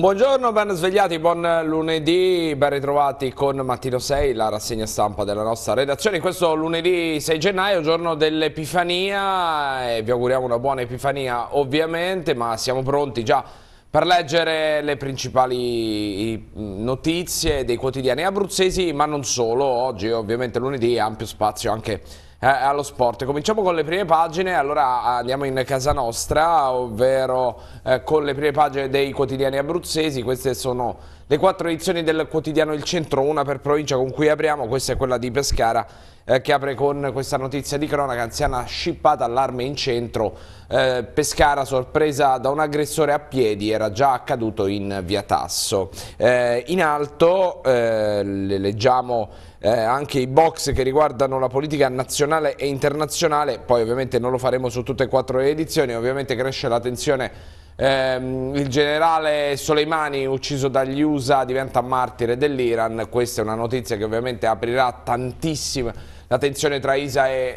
Un buongiorno, ben svegliati, buon lunedì, ben ritrovati con Mattino 6, la rassegna stampa della nostra redazione. In questo lunedì 6 gennaio, giorno dell'Epifania, e vi auguriamo una buona Epifania ovviamente, ma siamo pronti già per leggere le principali notizie dei quotidiani abruzzesi, ma non solo. Oggi ovviamente lunedì ampio spazio anche per eh, allo sport. Cominciamo con le prime pagine, allora andiamo in casa nostra, ovvero eh, con le prime pagine dei quotidiani abruzzesi, queste sono le quattro edizioni del quotidiano Il Centro, una per provincia con cui apriamo, questa è quella di Pescara eh, che apre con questa notizia di cronaca, anziana scippata allarme in centro, eh, Pescara sorpresa da un aggressore a piedi, era già accaduto in via Tasso. Eh, in alto eh, le leggiamo eh, anche i box che riguardano la politica nazionale e internazionale, poi ovviamente non lo faremo su tutte e quattro le edizioni, ovviamente cresce la tensione Ehm, il generale Soleimani ucciso dagli USA diventa martire dell'Iran, questa è una notizia che ovviamente aprirà tantissime la tensione tra, e,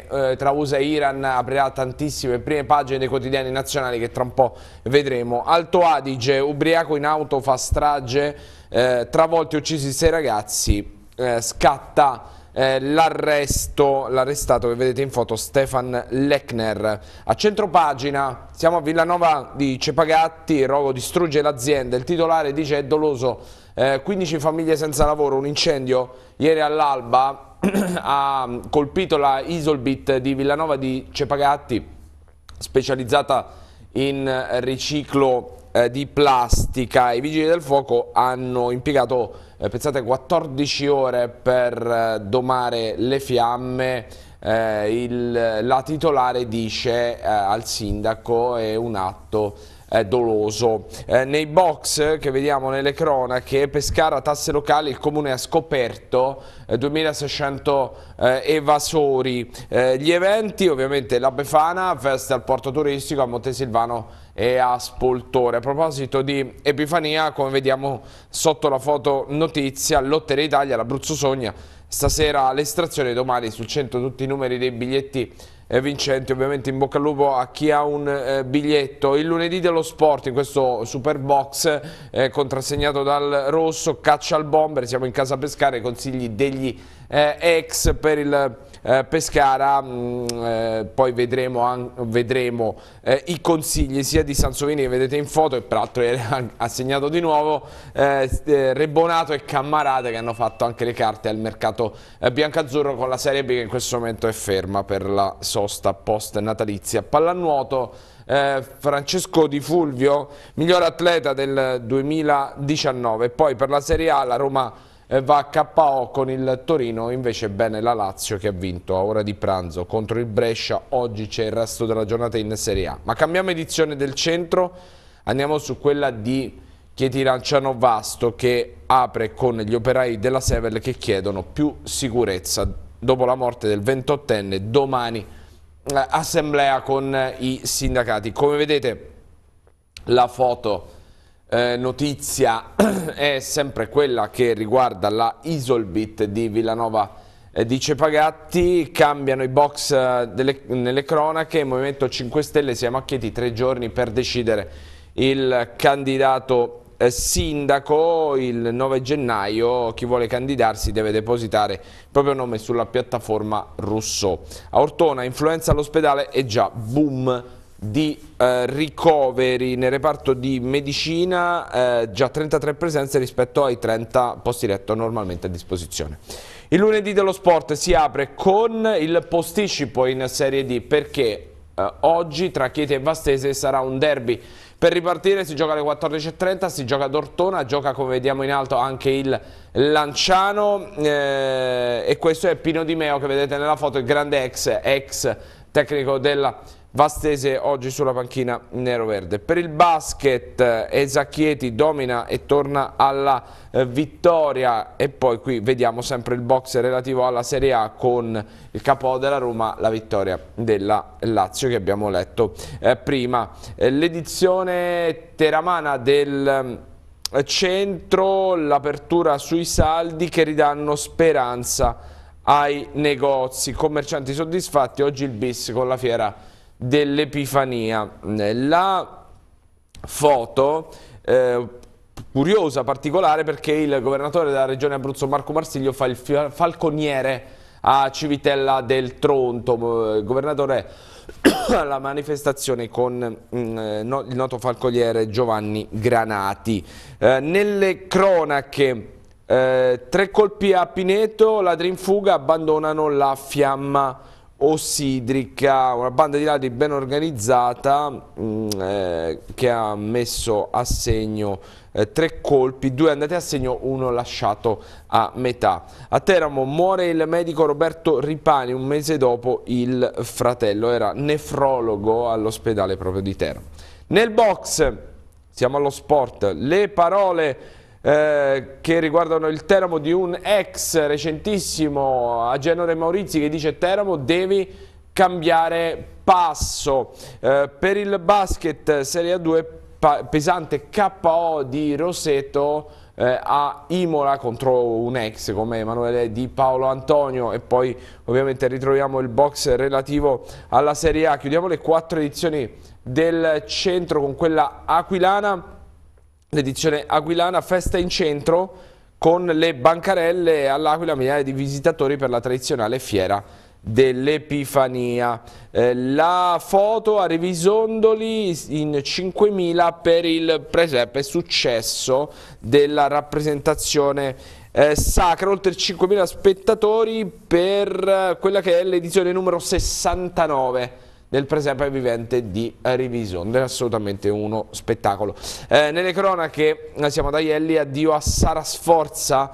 eh, tra, USA e Iran aprirà tantissime prime pagine dei quotidiani nazionali che tra un po' vedremo. Alto Adige, ubriaco in auto fa strage, eh, travolti e uccisi sei ragazzi, eh, scatta eh, l'arresto, l'arrestato che vedete in foto Stefan Lechner. A centropagina siamo a Villanova di Cepagatti, rogo distrugge l'azienda, il titolare dice è doloso, eh, 15 famiglie senza lavoro, un incendio ieri all'alba ha colpito la Isolbit di Villanova di Cepagatti, specializzata in riciclo eh, di plastica. I vigili del fuoco hanno impiegato eh, pensate 14 ore per eh, domare le fiamme, eh, il, la titolare dice eh, al sindaco è un atto eh, doloso. Eh, nei box che vediamo nelle cronache, Pescara, tasse locali, il comune ha scoperto 2600 evasori. gli eventi, ovviamente la Befana, festa al porto turistico a Montesilvano e a Spoltore. A proposito di Epifania, come vediamo sotto la foto notizia, Lotteria Italia, l'Abruzzo Sogna, stasera l'estrazione, domani sul centro tutti i numeri dei biglietti eh, vincenti, ovviamente in bocca al lupo a chi ha un eh, biglietto. Il lunedì dello sport in questo super box eh, contrassegnato dal rosso, caccia al bomber, siamo in casa a pescare, consigli degli eh, ex per il eh, Pescara, mh, mm, eh, poi vedremo, vedremo eh, i consigli sia di Sansovini che vedete in foto e peraltro ieri ha segnato di nuovo eh, eh, Rebonato e Cammarate che hanno fatto anche le carte al mercato eh, biancazzurro con la Serie B che in questo momento è ferma per la sosta post natalizia. Pallanuoto eh, Francesco Di Fulvio, miglior atleta del 2019. Poi per la Serie A la Roma eh, va a KO con il Torino, invece bene la Lazio che ha vinto a ora di pranzo contro il Brescia, oggi c'è il resto della giornata in Serie A. Ma cambiamo edizione del centro, andiamo su quella di Chieti Lanciano Vasto che apre con gli operai della Sevel che chiedono più sicurezza dopo la morte del 28enne domani eh, assemblea con i sindacati. Come vedete la foto eh, notizia è sempre quella che riguarda la Isolbit di Villanova eh, di Cepagatti, cambiano i box eh, delle, nelle cronache, il Movimento 5 Stelle si è macchiati tre giorni per decidere il candidato eh, sindaco il 9 gennaio chi vuole candidarsi deve depositare il proprio nome sulla piattaforma Russo. A Ortona influenza all'ospedale è già boom di eh, ricoveri nel reparto di medicina, eh, già 33 presenze rispetto ai 30 posti letto normalmente a disposizione. Il lunedì dello sport si apre con il posticipo in Serie D perché eh, oggi tra Chieti e Vastese sarà un derby per ripartire si gioca alle 14.30, si gioca ad Ortona, gioca come vediamo in alto anche il Lanciano eh, e questo è Pino Di Meo che vedete nella foto, il grande ex, ex tecnico della Vastese oggi sulla panchina nero-verde. Per il basket eh, Esacchieti domina e torna alla eh, vittoria e poi qui vediamo sempre il box relativo alla Serie A con il capo della Roma, la vittoria della Lazio che abbiamo letto eh, prima. L'edizione teramana del centro, l'apertura sui saldi che ridanno speranza ai negozi, commercianti soddisfatti, oggi il bis con la fiera dell'Epifania. La foto eh, curiosa, particolare, perché il governatore della regione Abruzzo Marco Marsiglio fa il falconiere a Civitella del Tronto, il eh, governatore alla manifestazione con mh, mm, eh, no, il noto falconiere Giovanni Granati. Eh, nelle cronache eh, tre colpi a Pineto, ladri in fuga abbandonano la fiamma ossidrica, una banda di ladri ben organizzata mh, mm, eh, che ha messo a segno eh, tre colpi, due andati a segno, uno lasciato a metà. A Teramo muore il medico Roberto Ripani un mese dopo il fratello, era nefrologo all'ospedale proprio di Teramo. Nel box, siamo allo sport, le parole eh, che riguardano il Teramo di un ex recentissimo a Agenore Maurizi che dice Teramo devi cambiare passo. Eh, per il basket Serie A2 pesante KO di Roseto eh, a Imola contro un ex come Emanuele Di Paolo Antonio e poi ovviamente ritroviamo il box relativo alla Serie A. Chiudiamo le quattro edizioni del centro con quella aquilana L'edizione aquilana festa in centro con le bancarelle all'Aquila migliaia di visitatori per la tradizionale fiera dell'Epifania. Eh, la foto a Revisondoli in 5.000 per il presepe successo della rappresentazione eh, sacra, oltre 5.000 spettatori per eh, quella che è l'edizione numero 69 del presepe vivente di Revision, è assolutamente uno spettacolo. Eh, nelle cronache eh, siamo da Ielli, addio a Sara Sforza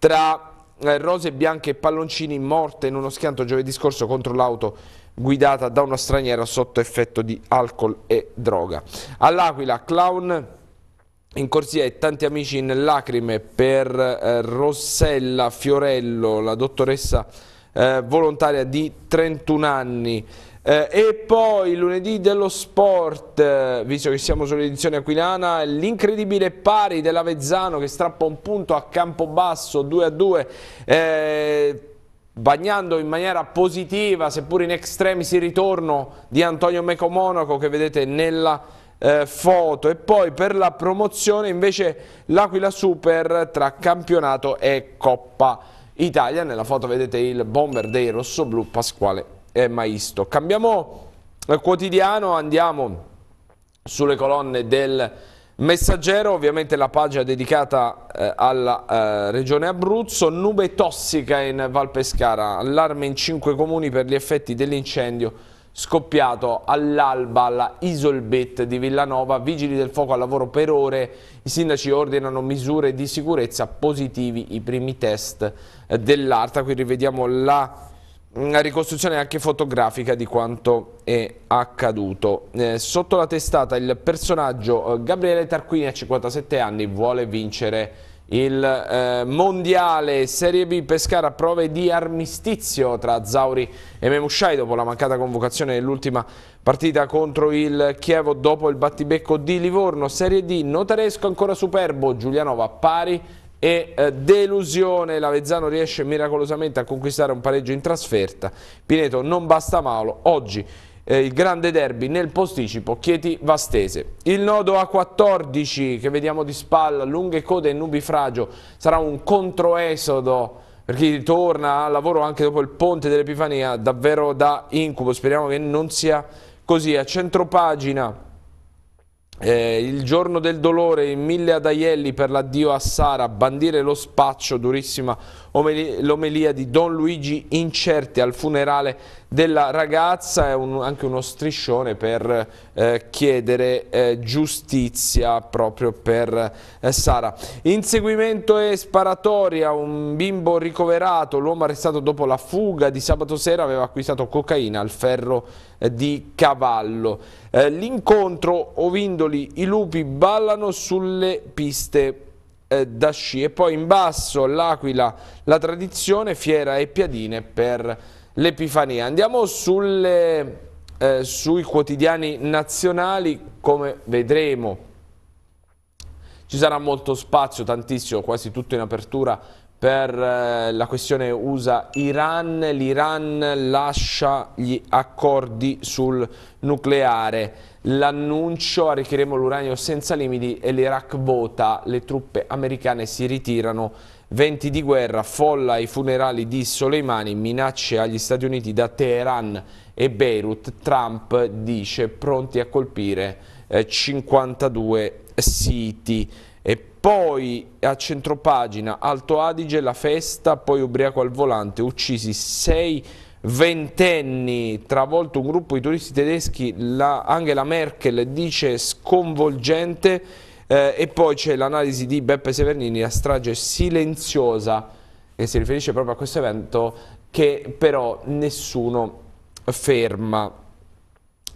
tra eh, rose bianche e palloncini morte in uno schianto giovedì scorso contro l'auto guidata da uno straniero sotto effetto di alcol e droga. All'Aquila, clown in corsia e tanti amici in lacrime per eh, Rossella Fiorello, la dottoressa eh, volontaria di 31 anni eh, e poi lunedì dello sport, eh, visto che siamo sull'edizione aquilana, l'incredibile pari dell'Avezzano che strappa un punto a Campobasso 2 a 2. Eh, bagnando in maniera positiva, seppur in extremis, il ritorno di Antonio Mecomonaco che vedete nella eh, foto e poi per la promozione invece l'Aquila Super tra campionato e Coppa Italia. Nella foto vedete il bomber dei rossoblù Pasquale e Maisto. Cambiamo quotidiano, andiamo sulle colonne del Messaggero, ovviamente la pagina dedicata eh, alla eh, regione Abruzzo, nube tossica in Val Pescara, allarme in cinque comuni per gli effetti dell'incendio scoppiato all'alba alla Isolbet di Villanova, vigili del fuoco al lavoro per ore, i sindaci ordinano misure di sicurezza positivi i primi test eh, dell'ARTA, qui rivediamo la una ricostruzione anche fotografica di quanto è accaduto. Eh, sotto la testata il personaggio eh, Gabriele Tarquini a 57 anni vuole vincere il eh, mondiale Serie B Pescara prove di armistizio tra Zauri e Memusciai dopo la mancata convocazione dell'ultima partita contro il Chievo dopo il battibecco di Livorno Serie D Notaresco ancora superbo Giulianova pari e eh, delusione, l'Avezzano riesce miracolosamente a conquistare un pareggio in trasferta, Pineto non basta Maolo, oggi eh, il grande derby nel posticipo Chieti-Vastese. Il nodo A14 che vediamo di spalla, lunghe code e nubifragio, sarà un controesodo per chi ritorna al lavoro anche dopo il ponte dell'Epifania, davvero da incubo, speriamo che non sia così. A centropagina eh, il giorno del dolore in mille ad Aielli per l'addio a Sara, bandire lo spaccio, durissima l'omelia di Don Luigi Incerti al funerale della ragazza, è un, anche uno striscione per eh, chiedere eh, giustizia proprio per eh, Sara. Inseguimento e sparatoria, un bimbo ricoverato, l'uomo arrestato dopo la fuga di sabato sera aveva acquistato cocaina al ferro eh, di cavallo. Eh, l'incontro Ovindoli, i lupi ballano sulle piste eh, da sci e poi in basso l'Aquila, la tradizione, Fiera e Piadine per l'Epifania. Andiamo sulle, eh, sui quotidiani nazionali, come vedremo ci sarà molto spazio, tantissimo, quasi tutto in apertura per eh, la questione USA-Iran, l'Iran lascia gli accordi sul nucleare l'annuncio arricchiremo l'uranio senza limiti e l'Iraq vota, le truppe americane si ritirano, venti di guerra, folla ai funerali di Soleimani, minacce agli Stati Uniti da Teheran e Beirut, Trump dice pronti a colpire 52 eh, siti. E poi a centropagina Alto Adige la festa, poi ubriaco al volante, uccisi 6 ventenni travolto un gruppo di turisti tedeschi, la Angela Merkel dice sconvolgente eh, e poi c'è l'analisi di Beppe Severnini, la strage silenziosa che si riferisce proprio a questo evento che però nessuno ferma.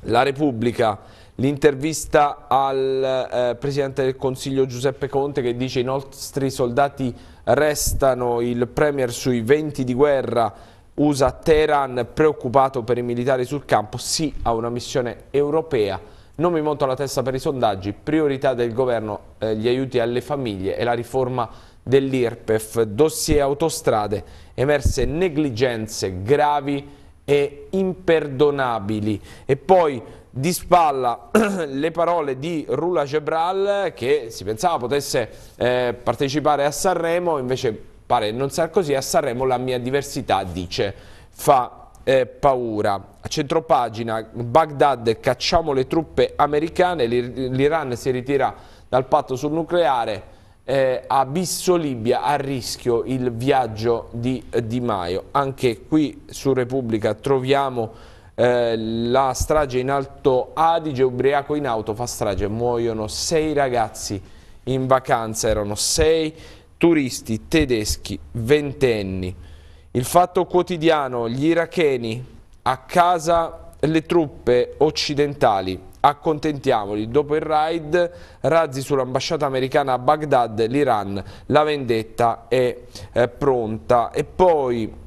La Repubblica, l'intervista al eh, Presidente del Consiglio Giuseppe Conte che dice i nostri soldati restano, il Premier sui venti di guerra USA Teheran preoccupato per i militari sul campo, sì a una missione europea, non mi monto la testa per i sondaggi, priorità del governo eh, gli aiuti alle famiglie e la riforma dell'IRPEF, dossier autostrade, emerse negligenze gravi e imperdonabili e poi di spalla le parole di Rula Gebral che si pensava potesse eh, partecipare a Sanremo invece pare non sarà così, a Sanremo la mia diversità, dice, fa eh, paura. A centropagina, Baghdad, cacciamo le truppe americane, l'Iran si ritira dal patto sul nucleare, eh, Abisso Libia a rischio il viaggio di eh, Di Maio. Anche qui su Repubblica troviamo eh, la strage in Alto Adige, ubriaco in auto fa strage, muoiono sei ragazzi in vacanza, erano sei turisti tedeschi ventenni. Il fatto quotidiano, gli iracheni, a casa le truppe occidentali, accontentiamoli. Dopo il raid, razzi sull'ambasciata americana a Baghdad, l'Iran, la vendetta è, è pronta. E poi...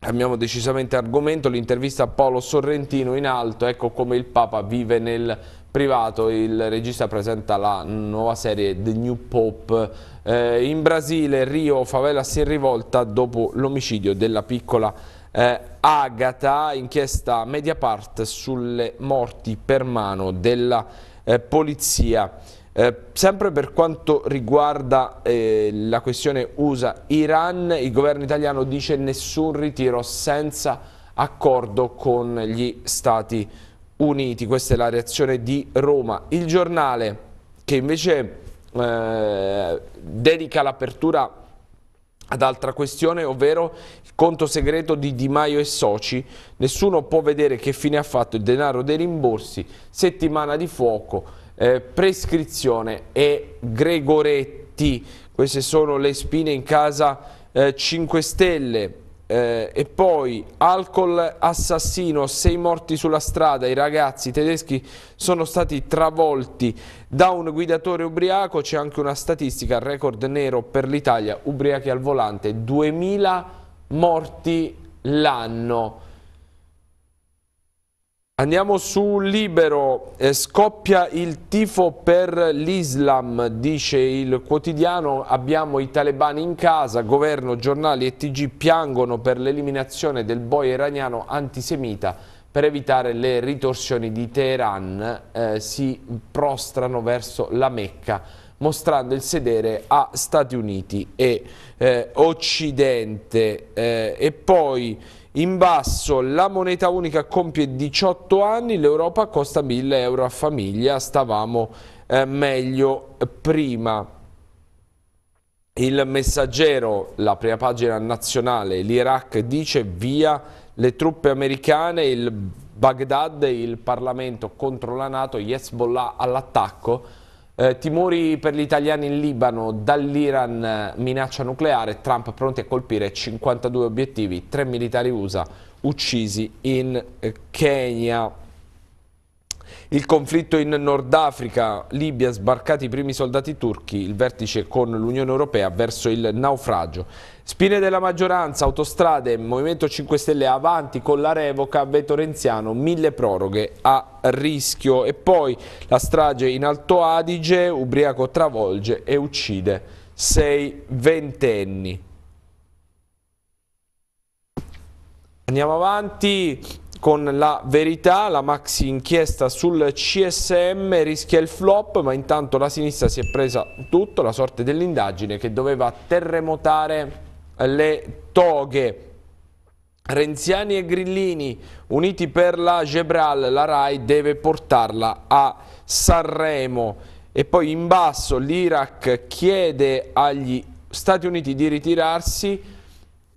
Abbiamo decisamente argomento l'intervista a Paolo Sorrentino in alto, ecco come il Papa vive nel privato il regista presenta la nuova serie The New Pop. Eh, in Brasile Rio Favela si è rivolta dopo l'omicidio della piccola eh, Agata, inchiesta Mediapart sulle morti per mano della eh, polizia. Eh, sempre per quanto riguarda eh, la questione USA-Iran, il governo italiano dice nessun ritiro senza accordo con gli Stati Uniti uniti. Questa è la reazione di Roma. Il giornale che invece eh, dedica l'apertura ad altra questione, ovvero il conto segreto di Di Maio e Soci. Nessuno può vedere che fine ha fatto il denaro dei rimborsi, settimana di fuoco, eh, prescrizione e Gregoretti. Queste sono le spine in casa eh, 5 Stelle eh, e poi alcol assassino, sei morti sulla strada, i ragazzi tedeschi sono stati travolti da un guidatore ubriaco, c'è anche una statistica, record nero per l'Italia, ubriachi al volante, 2000 morti l'anno. Andiamo su Libero, eh, scoppia il tifo per l'Islam, dice il quotidiano, abbiamo i talebani in casa, governo, giornali e TG piangono per l'eliminazione del boia iraniano antisemita per evitare le ritorsioni di Teheran, eh, si prostrano verso la Mecca mostrando il sedere a Stati Uniti e eh, Occidente eh, e poi in basso la moneta unica compie 18 anni, l'Europa costa 1000 euro a famiglia, stavamo eh, meglio prima. Il messaggero, la prima pagina nazionale, l'Iraq dice via le truppe americane, il Baghdad, il Parlamento contro la Nato, Hezbollah all'attacco eh, timori per gli italiani in Libano dall'Iran eh, minaccia nucleare, Trump pronti a colpire 52 obiettivi, 3 militari USA uccisi in eh, Kenya. Il conflitto in Nord Africa, Libia, sbarcati i primi soldati turchi, il vertice con l'Unione Europea verso il naufragio. Spine della maggioranza, autostrade, Movimento 5 Stelle avanti con la revoca, veto renziano, mille proroghe a rischio. E poi la strage in Alto Adige, ubriaco travolge e uccide sei ventenni. Andiamo avanti con la verità, la maxi inchiesta sul CSM rischia il flop, ma intanto la sinistra si è presa tutto, la sorte dell'indagine che doveva terremotare le toghe. Renziani e Grillini, uniti per la Gebral, la RAI deve portarla a Sanremo. E poi in basso l'Iraq chiede agli Stati Uniti di ritirarsi,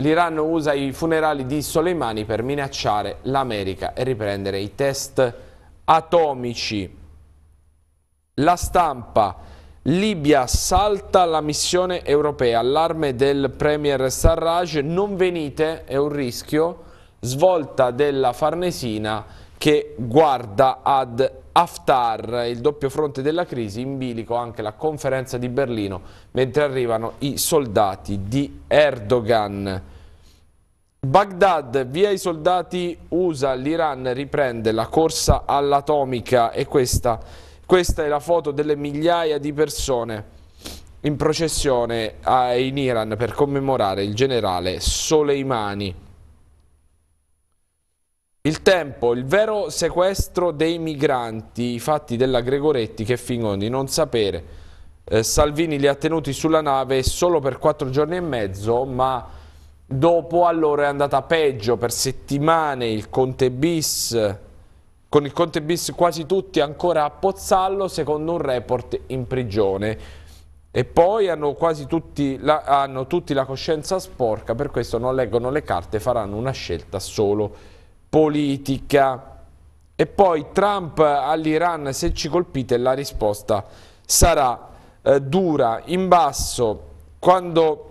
L'Iran usa i funerali di Soleimani per minacciare l'America e riprendere i test atomici. La stampa. Libia salta la missione europea. Allarme del premier Sarraj. Non venite, è un rischio. Svolta della Farnesina che guarda ad Haftar, il doppio fronte della crisi, in bilico anche la conferenza di Berlino, mentre arrivano i soldati di Erdogan. Baghdad, via i soldati USA, l'Iran riprende la corsa all'atomica e questa, questa, è la foto delle migliaia di persone in processione in Iran per commemorare il generale Soleimani. Il tempo, il vero sequestro dei migranti, i fatti della Gregoretti che fingono di non sapere. Eh, Salvini li ha tenuti sulla nave solo per quattro giorni e mezzo, ma dopo allora è andata peggio per settimane il Conte bis, con il Conte bis quasi tutti ancora a Pozzallo secondo un report in prigione. E poi hanno quasi tutti la, hanno tutti la coscienza sporca, per questo non leggono le carte, faranno una scelta solo politica. E poi Trump all'Iran, se ci colpite, la risposta sarà eh, dura. In basso, quando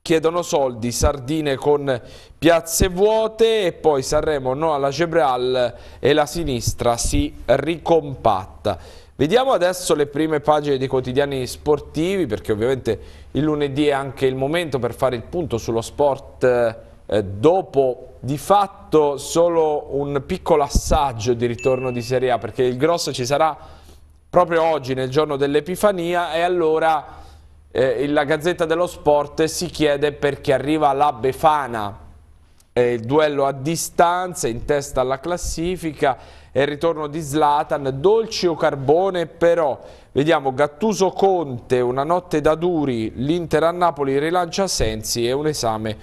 chiedono soldi, sardine con piazze vuote e poi Sanremo no alla Gebral e la sinistra si ricompatta. Vediamo adesso le prime pagine dei quotidiani sportivi perché ovviamente il lunedì è anche il momento per fare il punto sullo sport eh, eh, dopo di fatto solo un piccolo assaggio di ritorno di Serie A, perché il grosso ci sarà proprio oggi, nel giorno dell'Epifania, e allora eh, la Gazzetta dello Sport si chiede perché arriva la Befana, eh, il duello a distanza, in testa alla classifica, e il ritorno di Zlatan, dolci o carbone però, vediamo Gattuso Conte, una notte da duri, l'Inter a Napoli rilancia Sensi e un esame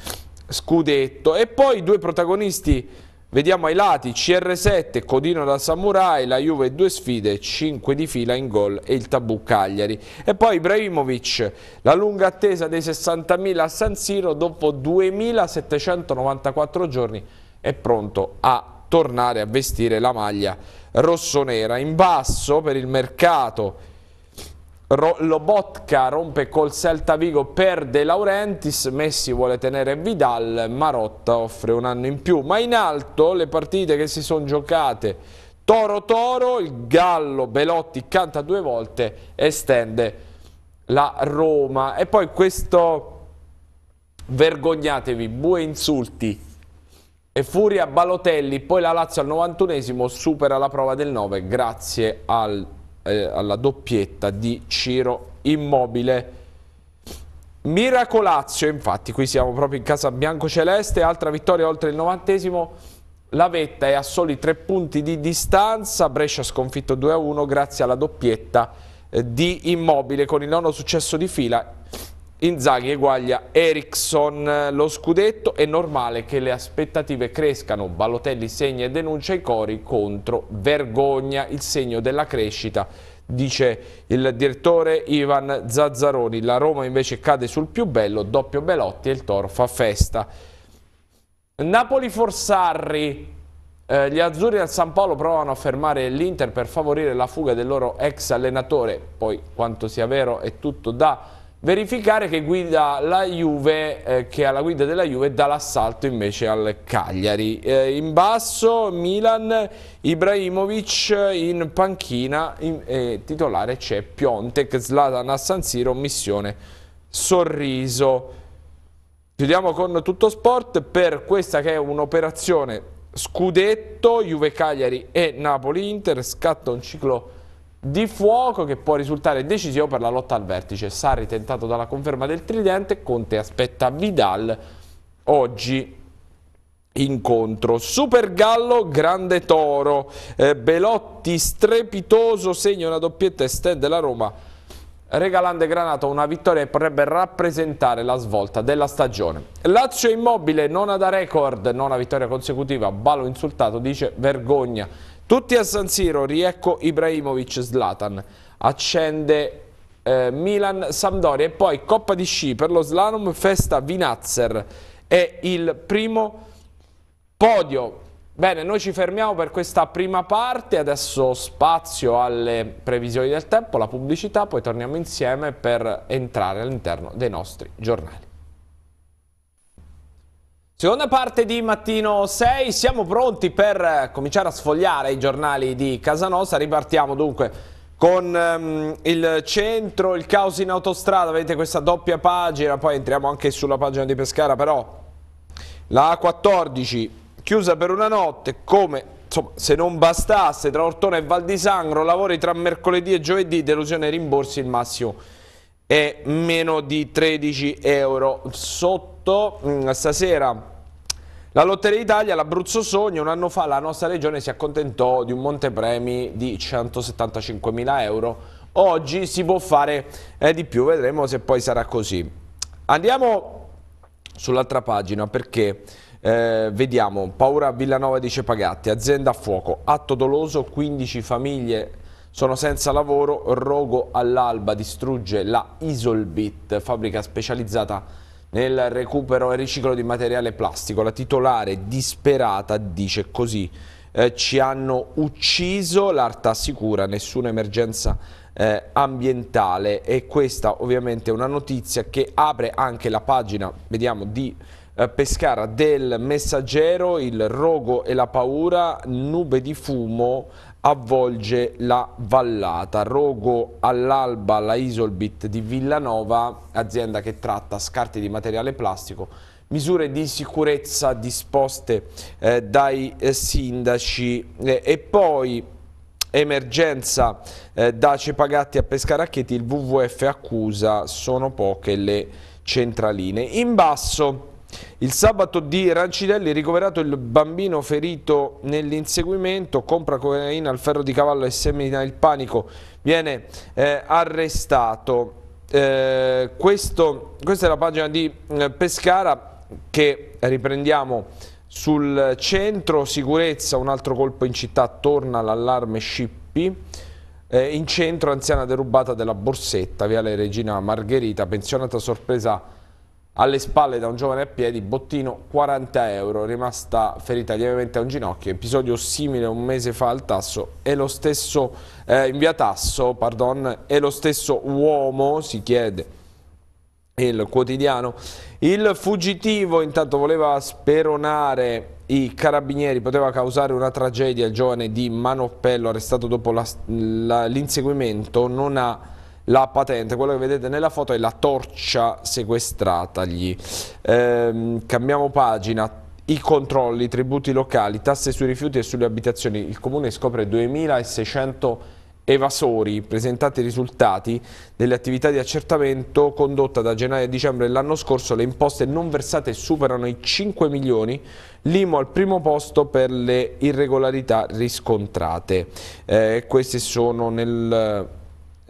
scudetto e poi due protagonisti vediamo ai lati CR7, Codino da Samurai, la Juve due sfide, 5 di fila in gol e il tabù Cagliari e poi Ibrahimovic, la lunga attesa dei 60.000 a San Siro dopo 2.794 giorni è pronto a tornare a vestire la maglia rossonera. In basso per il mercato Lobotka rompe col Celta Vigo per De Laurentiis, Messi vuole tenere Vidal, Marotta offre un anno in più. Ma in alto le partite che si sono giocate, Toro-Toro, il Gallo Belotti canta due volte e stende la Roma. E poi questo, vergognatevi, due insulti e furia Balotelli, poi la Lazio al 91esimo supera la prova del 9 grazie al eh, alla doppietta di Ciro Immobile. Miracolazio, infatti, qui siamo proprio in casa biancoceleste, altra vittoria oltre il novantesimo. La vetta è a soli tre punti di distanza, Brescia sconfitto 2-1 grazie alla doppietta eh, di Immobile con il nono successo di fila. Inzaghi eguaglia Ericsson lo scudetto, è normale che le aspettative crescano, Balotelli segna e denuncia i cori contro vergogna, il segno della crescita dice il direttore Ivan Zazzaroni, la Roma invece cade sul più bello, doppio Belotti e il Toro fa festa. Napoli Forsarri, eh, gli azzurri al San Paolo provano a fermare l'Inter per favorire la fuga del loro ex allenatore, poi quanto sia vero è tutto da verificare che guida la Juve, eh, che alla guida della Juve dà l'assalto invece al Cagliari. Eh, in basso Milan, Ibrahimovic in panchina, in, eh, titolare c'è Piontek, Zlatan a San Siro, missione sorriso. Chiudiamo con tutto sport per questa che è un'operazione scudetto, Juve Cagliari e Napoli Inter, scatta un ciclo di fuoco che può risultare decisivo per la lotta al vertice. Sarri tentato dalla conferma del tridente, Conte aspetta Vidal oggi incontro. Super Gallo, grande toro, eh, Belotti strepitoso, segna una doppietta e stende la Roma regalando Granato una vittoria che potrebbe rappresentare la svolta della stagione. Lazio immobile, nona da record, nona vittoria consecutiva, Balo insultato, dice vergogna. Tutti a San Siro, riecco Ibrahimovic, Zlatan. Accende eh, Milan-Sampdoria e poi Coppa di Sci per lo slalom, festa Vinazzer. È il primo podio. Bene, noi ci fermiamo per questa prima parte, adesso spazio alle previsioni del tempo, la pubblicità, poi torniamo insieme per entrare all'interno dei nostri giornali. Seconda parte di Mattino 6, siamo pronti per eh, cominciare a sfogliare i giornali di casa nostra, ripartiamo dunque con um, il centro, il caos in autostrada, avete questa doppia pagina, poi entriamo anche sulla pagina di Pescara, però la A14 chiusa per una notte, come insomma, se non bastasse tra Ortona e Val di Sangro, lavori tra mercoledì e giovedì, delusione e rimborsi il massimo è meno di 13 euro sotto mm, stasera la Lotteria Italia, l'Abruzzo Sogno, un anno fa la nostra regione si accontentò di un montepremi di 175.000 euro. Oggi si può fare eh, di più, vedremo se poi sarà così. Andiamo sull'altra pagina perché eh, vediamo, paura Villanova dice Pagatti, azienda a fuoco, atto doloso, 15 famiglie sono senza lavoro, Rogo all'alba distrugge la Isolbit, fabbrica specializzata nel recupero e riciclo di materiale plastico. La titolare disperata dice così, eh, ci hanno ucciso, l'ARTA assicura nessuna emergenza eh, ambientale e questa ovviamente è una notizia che apre anche la pagina, vediamo, di... Eh, Pescara del Messaggero, il rogo e la paura, nube di fumo avvolge la vallata. Rogo all'alba la Isolbit di Villanova, azienda che tratta scarti di materiale plastico, misure di sicurezza disposte eh, dai eh, sindaci eh, e poi emergenza eh, da Cepagatti a Pescaracchetti, il WWF accusa sono poche le centraline. In basso il sabato di Rancidelli ricoverato il bambino ferito nell'inseguimento, compra cocaina al ferro di cavallo e semina il panico, viene eh, arrestato. Eh, questo, questa è la pagina di eh, Pescara che riprendiamo sul centro, sicurezza, un altro colpo in città, torna l'allarme Scippi. Eh, in centro, anziana derubata della borsetta, viale Regina Margherita, pensionata sorpresa alle spalle da un giovane a piedi, bottino 40 euro, rimasta ferita lievemente a un ginocchio, episodio simile un mese fa al Tasso e lo stesso, eh, in via Tasso, pardon, e lo stesso uomo, si chiede il quotidiano, il fuggitivo intanto voleva speronare i carabinieri, poteva causare una tragedia, il giovane di Manoppello arrestato dopo l'inseguimento non ha la patente, quello che vedete nella foto è la torcia sequestratagli. Ehm, cambiamo pagina, i controlli, i tributi locali, tasse sui rifiuti e sulle abitazioni. Il comune scopre 2.600 evasori, presentati i risultati delle attività di accertamento condotta da gennaio a dicembre dell'anno scorso, le imposte non versate superano i 5 milioni, l'IMO al primo posto per le irregolarità riscontrate. Eh, queste sono nel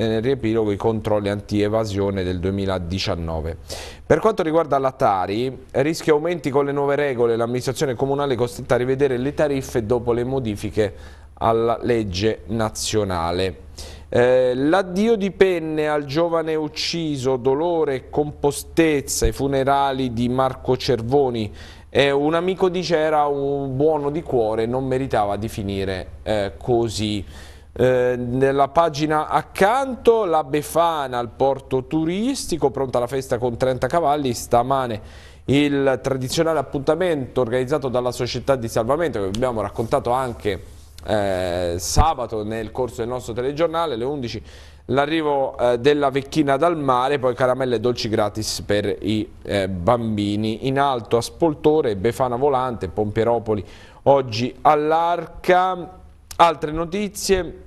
nel riepilogo i controlli anti-evasione del 2019. Per quanto riguarda la Tari, rischio aumenti con le nuove regole, l'amministrazione comunale è costretta a rivedere le tariffe dopo le modifiche alla legge nazionale. Eh, L'addio di penne al giovane ucciso, dolore e compostezza, i funerali di Marco Cervoni. Eh, un amico di Cera, un buono di cuore, non meritava di finire eh, così. Eh, nella pagina accanto la Befana al porto turistico, pronta la festa con 30 cavalli, stamane il tradizionale appuntamento organizzato dalla società di salvamento che abbiamo raccontato anche eh, sabato nel corso del nostro telegiornale alle 11 l'arrivo eh, della vecchina dal mare poi caramelle e dolci gratis per i eh, bambini in alto a Spoltore, Befana Volante, Pomperopoli oggi all'Arca altre notizie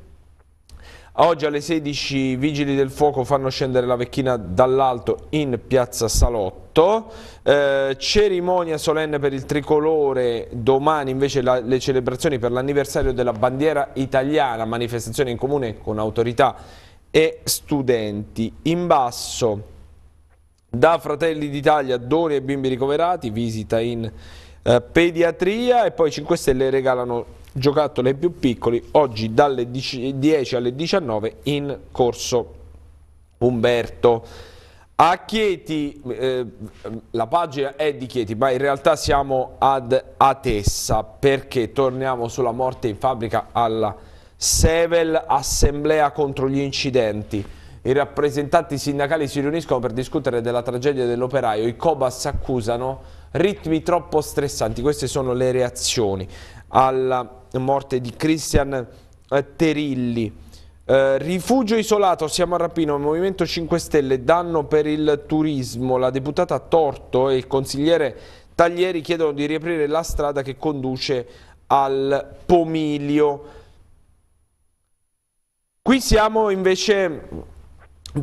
Oggi alle 16 i vigili del fuoco fanno scendere la vecchina dall'alto in piazza Salotto, eh, cerimonia solenne per il tricolore, domani invece la, le celebrazioni per l'anniversario della bandiera italiana, manifestazione in comune con autorità e studenti. In basso da Fratelli d'Italia, doni ai bimbi ricoverati, visita in eh, pediatria e poi 5 Stelle regalano giocattoli più piccoli, oggi dalle 10 alle 19 in corso Umberto. A Chieti, eh, la pagina è di Chieti, ma in realtà siamo ad Atessa perché torniamo sulla morte in fabbrica alla Sevel, assemblea contro gli incidenti. I rappresentanti sindacali si riuniscono per discutere della tragedia dell'operaio. I Cobas accusano ritmi troppo stressanti, queste sono le reazioni alla morte di Christian eh, Terilli. Eh, rifugio isolato, siamo a Rapino, Movimento 5 Stelle, danno per il turismo, la deputata Torto e il consigliere Taglieri chiedono di riaprire la strada che conduce al Pomiglio. Qui siamo invece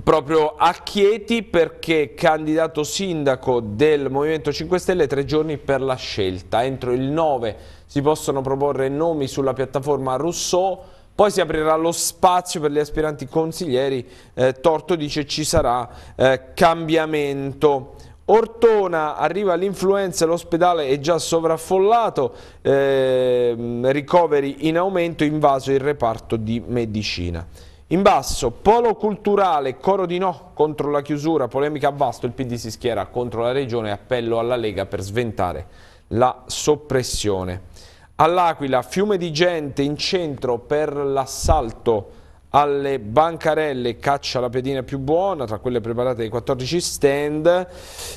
proprio a Chieti perché candidato sindaco del Movimento 5 Stelle tre giorni per la scelta, entro il 9 si possono proporre nomi sulla piattaforma Rousseau, poi si aprirà lo spazio per gli aspiranti consiglieri, eh, Torto dice ci sarà eh, cambiamento. Ortona arriva l'influenza, l'ospedale è già sovraffollato, eh, ricoveri in aumento, invaso il reparto di medicina. In basso, polo culturale, coro di no contro la chiusura, polemica a vasto, il PD si schiera contro la regione, appello alla Lega per sventare la soppressione. All'Aquila, fiume di gente in centro per l'assalto alle bancarelle caccia la pedina più buona tra quelle preparate dai 14 stand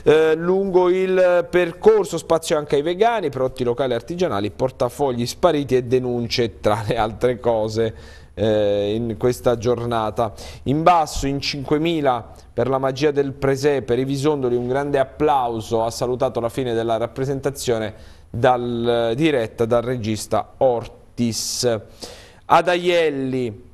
eh, lungo il percorso spazio anche ai vegani prodotti locali e artigianali portafogli spariti e denunce tra le altre cose eh, in questa giornata in basso in 5000 per la magia del presepe Rivisondoli un grande applauso ha salutato la fine della rappresentazione dal, diretta dal regista Ortis. Ad Aielli,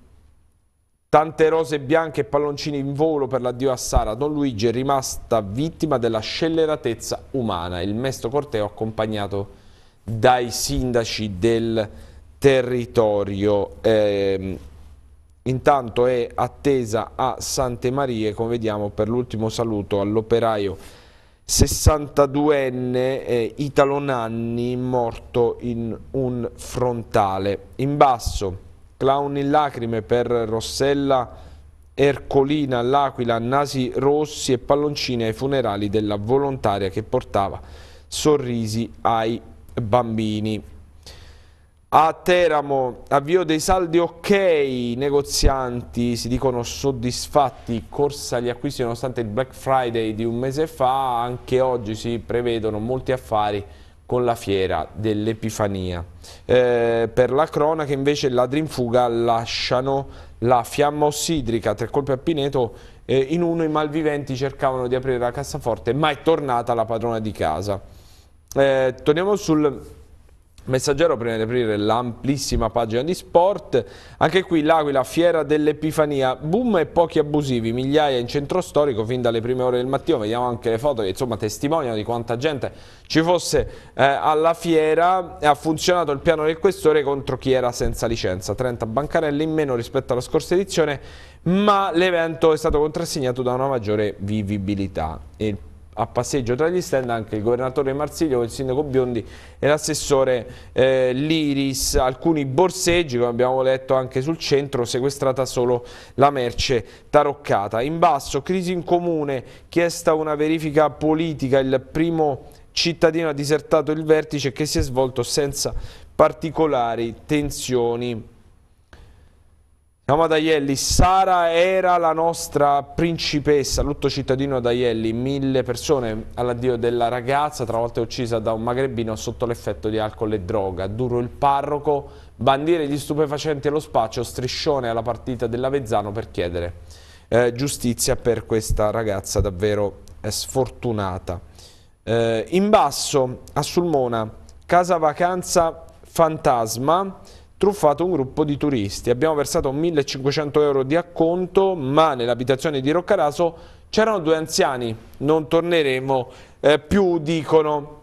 tante rose bianche e palloncini in volo per l'addio a Sara. Don Luigi è rimasta vittima della scelleratezza umana. Il mesto corteo accompagnato dai sindaci del territorio. Eh, intanto è attesa a Sante Marie, come vediamo, per l'ultimo saluto all'operaio 62enne eh, Italo Nanni morto in un frontale. In basso, clown in lacrime per Rossella Ercolina all'Aquila, nasi rossi e palloncini ai funerali della volontaria che portava sorrisi ai bambini. A Teramo, avvio dei saldi ok, i negozianti si dicono soddisfatti, corsa agli acquisti nonostante il Black Friday di un mese fa, anche oggi si prevedono molti affari con la fiera dell'Epifania. Eh, per la cronaca invece i ladri in fuga lasciano la fiamma ossidrica, tre colpi a Pineto, eh, in uno i malviventi cercavano di aprire la cassaforte ma è tornata la padrona di casa. Eh, torniamo sul Messaggero prima di aprire l'amplissima pagina di sport, anche qui l'Aquila fiera dell'Epifania, boom e pochi abusivi, migliaia in centro storico fin dalle prime ore del mattino, vediamo anche le foto che insomma testimoniano di quanta gente ci fosse eh, alla fiera, ha funzionato il piano del questore contro chi era senza licenza, 30 bancarelle in meno rispetto alla scorsa edizione, ma l'evento è stato contrassegnato da una maggiore vivibilità. Il a passeggio tra gli stand anche il governatore Marsiglio, il sindaco Biondi e l'assessore eh, Liris, alcuni borseggi come abbiamo letto anche sul centro, sequestrata solo la merce taroccata. In basso, crisi in comune, chiesta una verifica politica, il primo cittadino ha disertato il vertice che si è svolto senza particolari tensioni. Amata Ielli, Sara era la nostra principessa, lutto cittadino ad Aielli, mille persone all'addio della ragazza, tra volte uccisa da un magrebino sotto l'effetto di alcol e droga. Duro il parroco, bandiere gli stupefacenti allo spaccio, striscione alla partita dell'Avezzano per chiedere eh, giustizia per questa ragazza davvero eh, sfortunata. Eh, in basso, a Sulmona, casa vacanza fantasma, truffato un gruppo di turisti. Abbiamo versato 1500 euro di acconto, ma nell'abitazione di Roccaraso c'erano due anziani, non torneremo eh, più, dicono.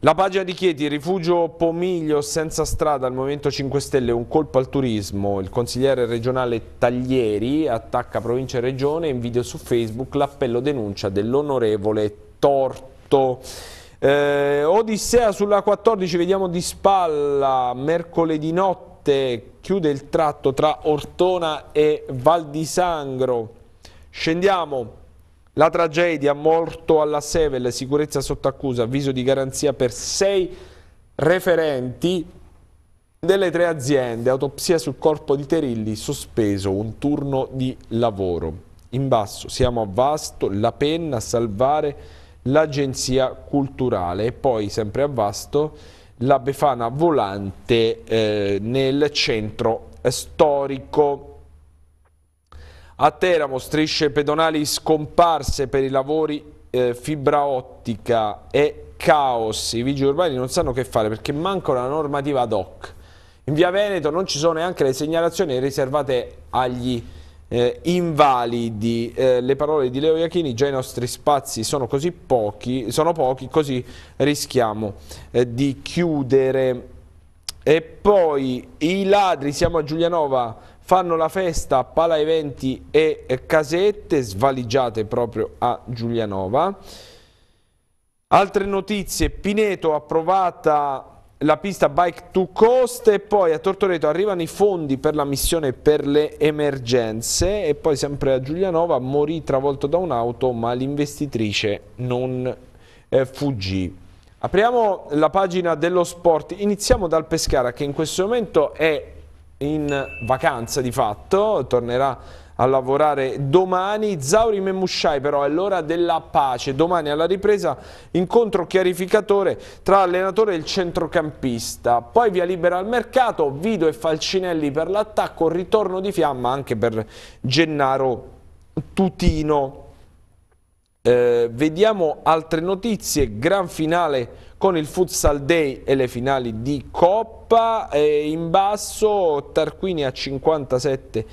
La pagina di Chieti, rifugio Pomiglio senza strada al Movimento 5 Stelle, un colpo al turismo. Il consigliere regionale Taglieri attacca provincia e regione in video su Facebook l'appello denuncia dell'onorevole Torto. Eh, Odissea sulla 14, vediamo di spalla, mercoledì notte chiude il tratto tra Ortona e Val di Sangro. Scendiamo. La tragedia, morto alla Sevel, sicurezza sotto accusa, avviso di garanzia per sei referenti delle tre aziende, autopsia sul corpo di Terilli, sospeso un turno di lavoro. In basso siamo a Vasto, La Penna, a Salvare, l'agenzia culturale e poi sempre a Vasto la Befana volante eh, nel centro storico. A Teramo strisce pedonali scomparse per i lavori eh, fibra ottica e caos. I vigili urbani non sanno che fare perché manca una normativa ad hoc. In via Veneto non ci sono neanche le segnalazioni riservate agli eh, invalidi. Eh, le parole di Leo Iachini, già i nostri spazi sono così pochi, sono pochi così rischiamo eh, di chiudere. E poi i ladri, siamo a Giulianova, fanno la festa a Pala Eventi e Casette, svaligiate proprio a Giulianova. Altre notizie, Pineto approvata la pista Bike to Coast e poi a Tortoreto arrivano i fondi per la missione per le emergenze e poi sempre a Giulianova morì travolto da un'auto ma l'investitrice non eh, fuggì. Apriamo la pagina dello sport, iniziamo dal Pescara che in questo momento è in vacanza di fatto, tornerà a lavorare domani. Zauri Memusciai però è l'ora della pace. Domani alla ripresa incontro chiarificatore tra allenatore e il centrocampista. Poi via libera al mercato, Vido e Falcinelli per l'attacco, ritorno di fiamma anche per Gennaro Tutino. Eh, vediamo altre notizie, gran finale con il Futsal Day e le finali di Coppa, eh, in basso Tarquini a 57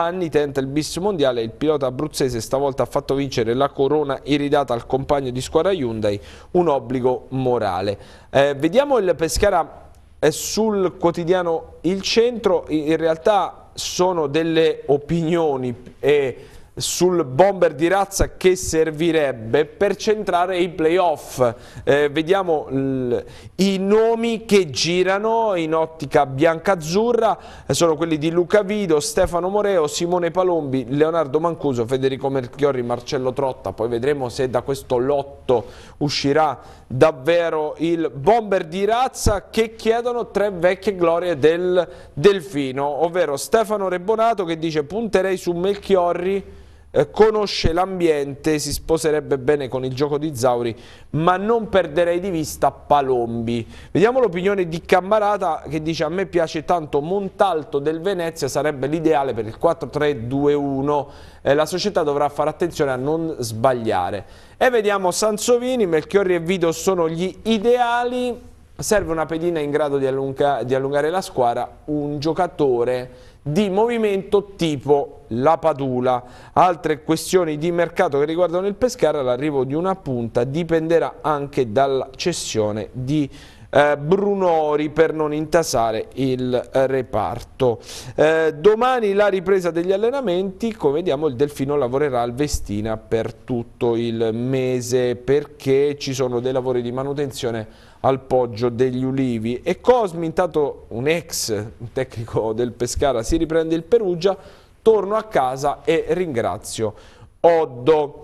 anni tenta il bis mondiale il pilota abruzzese stavolta ha fatto vincere la corona iridata al compagno di squadra Hyundai, un obbligo morale. Eh, vediamo il Pescara è sul quotidiano Il Centro, in realtà sono delle opinioni e sul bomber di razza che servirebbe per centrare i playoff. Eh, vediamo i nomi che girano in ottica bianca-azzurra, eh, sono quelli di Luca Vido, Stefano Moreo, Simone Palombi, Leonardo Mancuso, Federico Melchiorri, Marcello Trotta, poi vedremo se da questo lotto uscirà davvero il bomber di razza che chiedono tre vecchie glorie del Delfino, ovvero Stefano Rebonato che dice punterei su Melchiorri eh, conosce l'ambiente, si sposerebbe bene con il gioco di Zauri, ma non perderei di vista Palombi. Vediamo l'opinione di Cammarata che dice a me piace tanto Montalto del Venezia, sarebbe l'ideale per il 4-3-2-1, eh, la società dovrà fare attenzione a non sbagliare. E vediamo Sansovini, Melchiorri e Vito sono gli ideali, serve una pedina in grado di, allunga, di allungare la squadra, un giocatore di movimento tipo la Padula. Altre questioni di mercato che riguardano il Pescara, l'arrivo di una punta dipenderà anche dalla cessione di eh, Brunori per non intasare il reparto. Eh, domani la ripresa degli allenamenti, come vediamo il Delfino lavorerà al Vestina per tutto il mese perché ci sono dei lavori di manutenzione al Poggio degli Ulivi e Cosmi intanto un ex tecnico del Pescara si riprende il Perugia torno a casa e ringrazio Oddo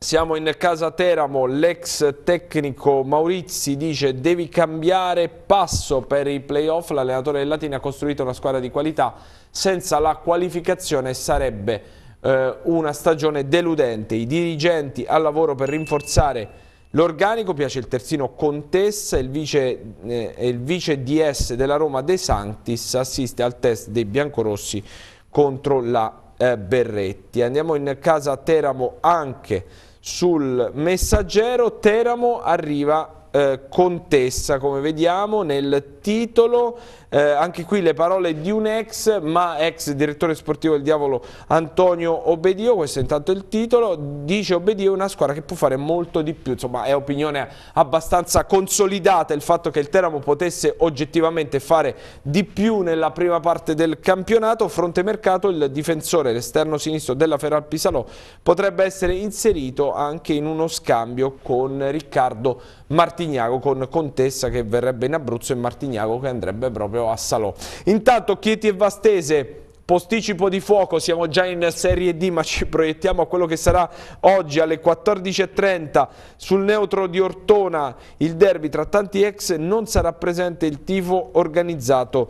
siamo in casa Teramo, l'ex tecnico Maurizi dice devi cambiare passo per i playoff, l'allenatore del Latina ha costruito una squadra di qualità, senza la qualificazione sarebbe eh, una stagione deludente, i dirigenti al lavoro per rinforzare L'organico piace il terzino Contessa e il, vice, eh, il vice DS della Roma De Santis assiste al test dei biancorossi contro la eh, Berretti. Andiamo in casa Teramo anche sul messaggero. Teramo arriva eh, Contessa come vediamo nel titolo eh, anche qui le parole di un ex, ma ex direttore sportivo del Diavolo Antonio Obedio, questo è intanto il titolo, dice Obedio è una squadra che può fare molto di più, insomma è opinione abbastanza consolidata il fatto che il Teramo potesse oggettivamente fare di più nella prima parte del campionato, fronte mercato il difensore, l'esterno sinistro della Ferral Pisalò potrebbe essere inserito anche in uno scambio con Riccardo Martignago, con Contessa che verrebbe in Abruzzo e Martignago che andrebbe proprio proprio a Salò. Intanto Chieti e Vastese posticipo di fuoco, siamo già in Serie D ma ci proiettiamo a quello che sarà oggi alle 14.30 sul neutro di Ortona il derby tra tanti ex non sarà presente il tifo organizzato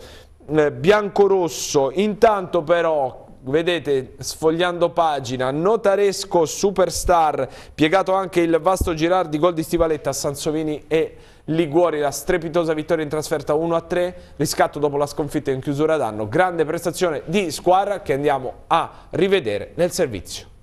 eh, bianco-rosso intanto però vedete sfogliando pagina notaresco superstar piegato anche il vasto Girardi, gol di Stivaletta a Sansovini e Liguori la strepitosa vittoria in trasferta 1-3, riscatto dopo la sconfitta in chiusura d'anno, grande prestazione di squadra che andiamo a rivedere nel servizio.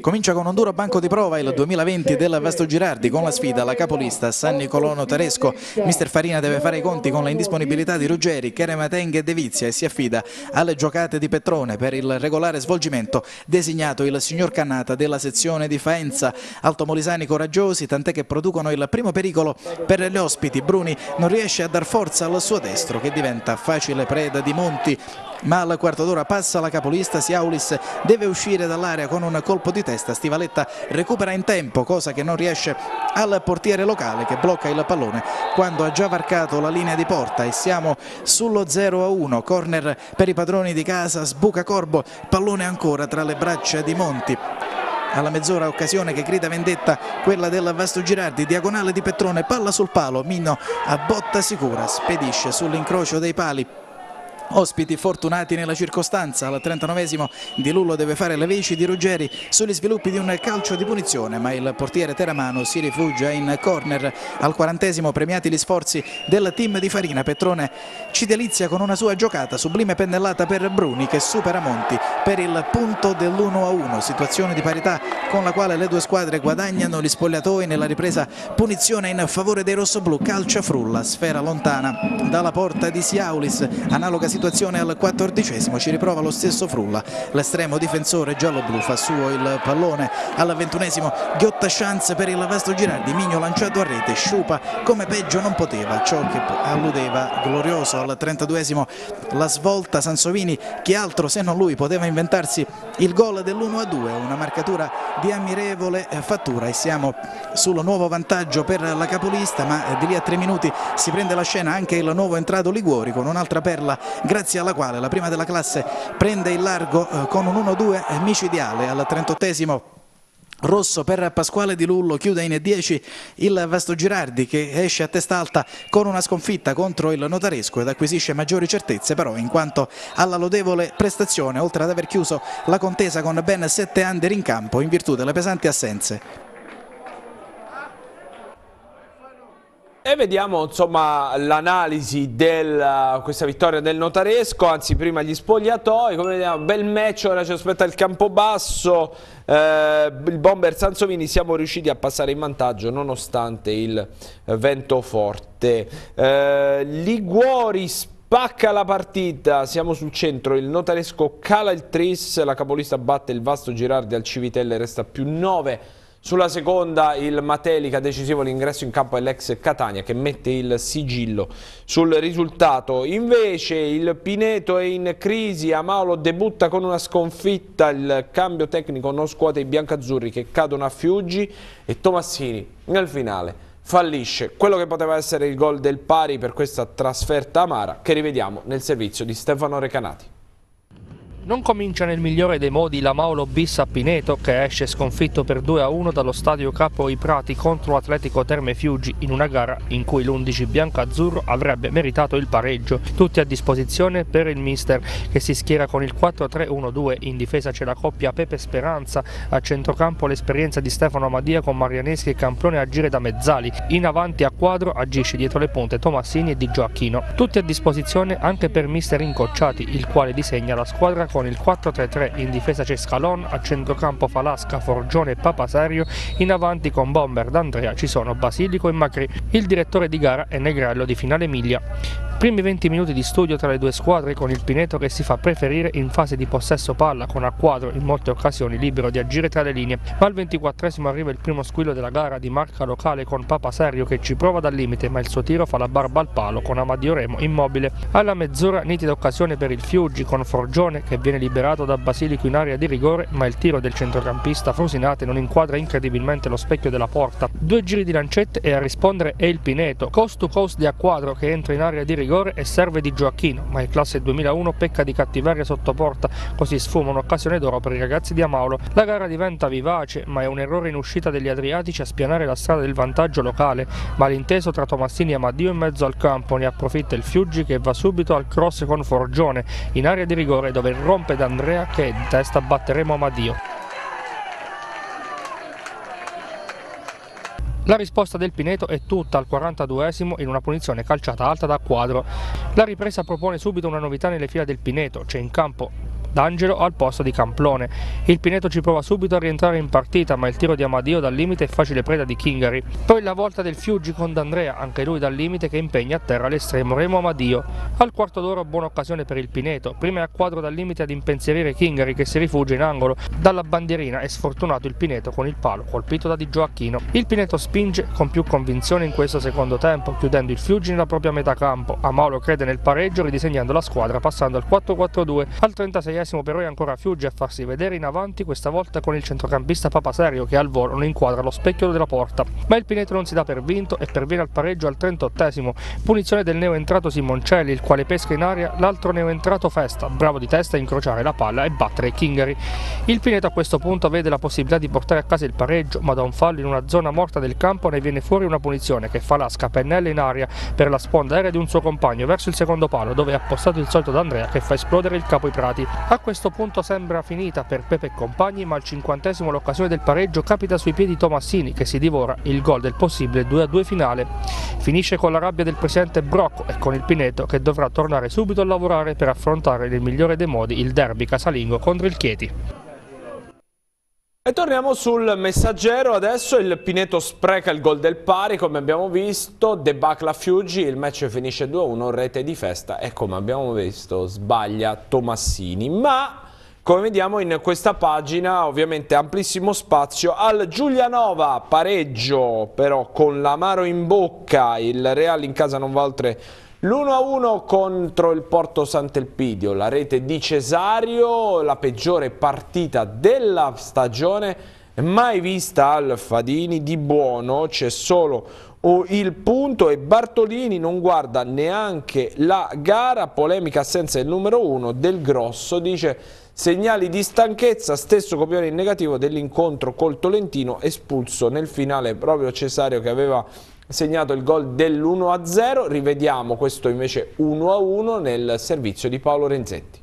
Comincia con un duro banco di prova il 2020 del Vasto Girardi con la sfida alla capolista San Nicolono Teresco. Mister Farina deve fare i conti con la indisponibilità di Ruggeri, Keremateng e Devizia e si affida alle giocate di Petrone per il regolare svolgimento designato il signor Cannata della sezione di Faenza. Altomolisani coraggiosi tant'è che producono il primo pericolo per gli ospiti. Bruni non riesce a dar forza al suo destro che diventa facile preda di Monti ma al quarto d'ora passa la capolista, Siaulis deve uscire dall'area con un colpo di testa, Stivaletta recupera in tempo, cosa che non riesce al portiere locale che blocca il pallone quando ha già varcato la linea di porta e siamo sullo 0 a 1, corner per i padroni di casa, sbuca Corbo, pallone ancora tra le braccia di Monti, alla mezz'ora occasione che grida vendetta quella del Vasto Girardi, diagonale di Petrone, palla sul palo, Mino a botta sicura, spedisce sull'incrocio dei pali Ospiti fortunati nella circostanza, al 39esimo Di Lullo deve fare le veci di Ruggeri sugli sviluppi di un calcio di punizione, ma il portiere Teramano si rifugia in corner. Al 40esimo premiati gli sforzi del team di Farina, Petrone ci delizia con una sua giocata, sublime pennellata per Bruni che supera Monti per il punto dell'1-1, situazione di parità con la quale le due squadre guadagnano gli spogliatoi nella ripresa punizione in favore dei rossoblù, calcia frulla, sfera lontana dalla porta di Siaulis, analoga situazione situazione al quattordicesimo, ci riprova lo stesso Frulla, l'estremo difensore giallo-blu fa suo il pallone al ventunesimo, ghiotta chance per il Vasto Girardi, Migno lanciato a rete, sciupa come peggio non poteva, ciò che alludeva glorioso al trentaduesimo la svolta Sansovini, chi altro se non lui poteva inventarsi il gol dell'1-2, una marcatura di ammirevole eh, fattura e siamo sul nuovo vantaggio per la capolista ma eh, di lì a tre minuti si prende la scena anche il nuovo entrato Liguori con un'altra perla grazie alla quale la prima della classe prende il largo eh, con un 1-2 eh, micidiale al 38 Rosso per Pasquale Di Lullo, chiude in 10 il Vasto Girardi che esce a testa alta con una sconfitta contro il Notaresco ed acquisisce maggiori certezze però in quanto alla lodevole prestazione oltre ad aver chiuso la contesa con ben 7 under in campo in virtù delle pesanti assenze. E vediamo insomma l'analisi di eh, questa vittoria del Notaresco, anzi prima gli spogliatoi, come vediamo, bel match, ora ci aspetta il Campobasso, eh, il bomber Sansovini, siamo riusciti a passare in vantaggio nonostante il vento forte. Eh, Liguori spacca la partita, siamo sul centro, il Notaresco cala il tris, la capolista batte il Vasto Girardi al Civitelle, resta più 9 sulla seconda il Matelica decisivo l'ingresso in campo dell'ex Catania che mette il sigillo sul risultato. Invece il Pineto è in crisi, Amaolo debutta con una sconfitta, il cambio tecnico non scuote i biancazzurri che cadono a Fiuggi e Tomassini nel finale fallisce quello che poteva essere il gol del pari per questa trasferta amara che rivediamo nel servizio di Stefano Recanati. Non comincia nel migliore dei modi la Maolo Bis a Pineto che esce sconfitto per 2-1 dallo stadio Capo I Prati contro Atletico Terme Fiuggi in una gara in cui l'11 bianco-azzurro avrebbe meritato il pareggio. Tutti a disposizione per il mister che si schiera con il 4-3-1-2. In difesa c'è la coppia Pepe Speranza, a centrocampo l'esperienza di Stefano Amadia con Marianeschi e Camprone a agire da mezzali. In avanti a quadro agisce dietro le punte Tomassini e Di Gioacchino. Tutti a disposizione anche per mister Incocciati il quale disegna la squadra con con il 4-3-3, in difesa Cescalon, a centrocampo Falasca, Forgione e Papasario, in avanti con Bomber, D'Andrea ci sono Basilico e Macri. Il direttore di gara è Negrello di Finale Emilia. Primi 20 minuti di studio tra le due squadre con il Pineto che si fa preferire in fase di possesso palla con a Acquadro in molte occasioni libero di agire tra le linee, ma al 24 arriva il primo squillo della gara di marca locale con Papasario che ci prova dal limite ma il suo tiro fa la barba al palo con Amadio Remo immobile. Alla mezz'ora nitida occasione per il Fiuggi con Forgione che viene liberato da Basilico in area di rigore, ma il tiro del centrocampista Frosinate non inquadra incredibilmente lo specchio della porta. Due giri di lancette e a rispondere è il Pineto, cost to cost di Acquadro che entra in area di rigore e serve di Gioacchino, ma il classe 2001 pecca di cattiveria sotto porta, così sfuma un'occasione d'oro per i ragazzi di Amaulo. La gara diventa vivace, ma è un errore in uscita degli Adriatici a spianare la strada del vantaggio locale. Malinteso tra Tomassini e Amadio in mezzo al campo, ne approfitta il Fiuggi che va subito al cross con Forgione, in area di rigore dove il rompe D'Andrea che in testa batteremo Amadio. La risposta del Pineto è tutta al 42esimo in una punizione calciata alta da quadro. La ripresa propone subito una novità nelle file del Pineto, c'è in campo D'Angelo al posto di Camplone. Il Pineto ci prova subito a rientrare in partita, ma il tiro di Amadio dal limite è facile preda di Kingari. Poi la volta del Fiuggi con D'Andrea, anche lui dal limite che impegna a terra l'estremo Remo Amadio. Al quarto d'ora buona occasione per il Pineto, prima è a quadro dal limite ad impensierire Kingari che si rifugia in angolo. Dalla bandierina è sfortunato il Pineto con il palo, colpito da Di Gioacchino. Il Pineto spinge con più convinzione in questo secondo tempo, chiudendo il Fiuggi nella propria metà campo. Amaolo crede nel pareggio ridisegnando la squadra passando al 4-4-2 al 36 medesimo però è ancora Fiuggi a farsi vedere in avanti, questa volta con il centrocampista Papaserio che al volo non inquadra lo specchio della porta. Ma il Pineto non si dà per vinto e perviene al pareggio al 38esimo, punizione del neoentrato Simoncelli, il quale pesca in aria l'altro neoentrato Festa, bravo di testa a incrociare la palla e battere Kingari. Il Pineto a questo punto vede la possibilità di portare a casa il pareggio, ma da un fallo in una zona morta del campo ne viene fuori una punizione che fa la scapennella in aria per la sponda aerea di un suo compagno verso il secondo palo, dove è appostato il solito D'Andrea che fa esplodere il capo i prati. A questo punto sembra finita per Pepe e compagni, ma al cinquantesimo l'occasione del pareggio capita sui piedi Tomassini che si divora il gol del possibile 2-2 finale. Finisce con la rabbia del presidente Brocco e con il Pineto che dovrà tornare subito a lavorare per affrontare nel migliore dei modi il derby casalingo contro il Chieti. E torniamo sul messaggero adesso, il Pineto spreca il gol del pari come abbiamo visto, debacla Fiuggi, il match finisce 2-1, rete di festa e come abbiamo visto sbaglia Tomassini, ma come vediamo in questa pagina ovviamente amplissimo spazio al Giulianova, pareggio però con l'amaro in bocca, il Real in casa non va oltre l'1-1 contro il Porto Sant'Elpidio, la rete di Cesario, la peggiore partita della stagione mai vista al Fadini di buono, c'è solo oh, il punto e Bartolini non guarda neanche la gara, polemica senza il numero 1 del Grosso, dice segnali di stanchezza, stesso copione in negativo dell'incontro col Tolentino espulso nel finale proprio Cesario che aveva segnato il gol dell'1-0, rivediamo questo invece 1-1 nel servizio di Paolo Renzetti.